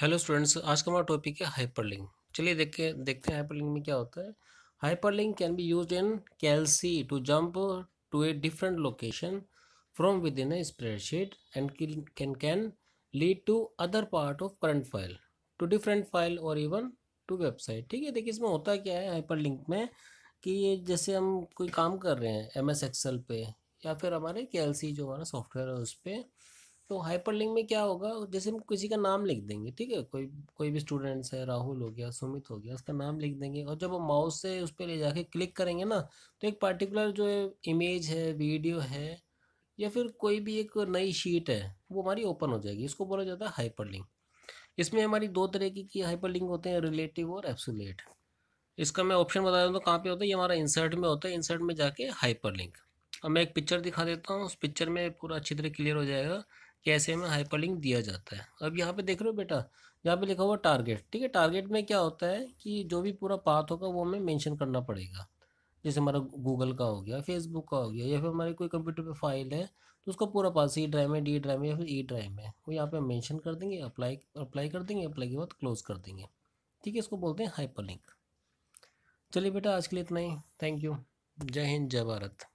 hello students आज का हमारा टॉपिक है हाइपरलिंक चलिए देखते देखते हैं हाइपरलिंक में क्या होता है hyperlink can be use in Calc to jump to a different location from within a spreadsheet and can can lead to other part of current file to different file और even to website ठीक है देखिए इसमें होता क्या है hyper में कि ये जैसे हम कोई काम कर रहे हैं एम एस एक्सेल पे या फिर हमारे के जो हमारा सॉफ्टवेयर है उस पर तो हाइपरलिंक में क्या होगा जैसे हम किसी का नाम लिख देंगे ठीक है कोई कोई भी स्टूडेंट्स है राहुल हो गया सुमित हो गया उसका नाम लिख देंगे और जब हम माउस से उस पर ले जाके क्लिक करेंगे ना तो एक पर्टिकुलर जो इमेज है वीडियो है या फिर कोई भी एक नई शीट है वो हमारी ओपन हो जाएगी इसको बोला जाता है लिंक इसमें हमारी दो तरीके की हाइपर लिंक होते हैं रिलेटिव और एब्सोलेट इसका मैं ऑप्शन बता दूँ तो कहाँ पे होता है ये हमारा इंसर्ट में होता है इंसर्ट में जाके लिंक अब मैं एक पिक्चर दिखा देता हूँ उस पिक्चर में पूरा अच्छी तरह क्लियर हो जाएगा कैसे में हाइपरलिंक दिया जाता है अब यहाँ पे देख रहे हो बेटा यहाँ पे लिखा हुआ टारगेट ठीक है टारगेट में क्या होता है कि जो भी पूरा पाथ होगा वो हमें मेंशन करना पड़ेगा जैसे हमारा गूगल का हो गया फेसबुक का हो गया या फिर हमारे कोई कंप्यूटर पे फाइल है तो उसका पूरा पाथ सी ड्राइव में डी ड्राइव में या फिर ई e ड्राइव में वो यहाँ पर हम कर देंगे अप्लाई अप्लाई कर देंगे अप्लाई के बाद क्लोज कर देंगे ठीक है इसको बोलते हैं हाइपर चलिए बेटा आज के लिए इतना ही थैंक यू जय हिंद जय भारत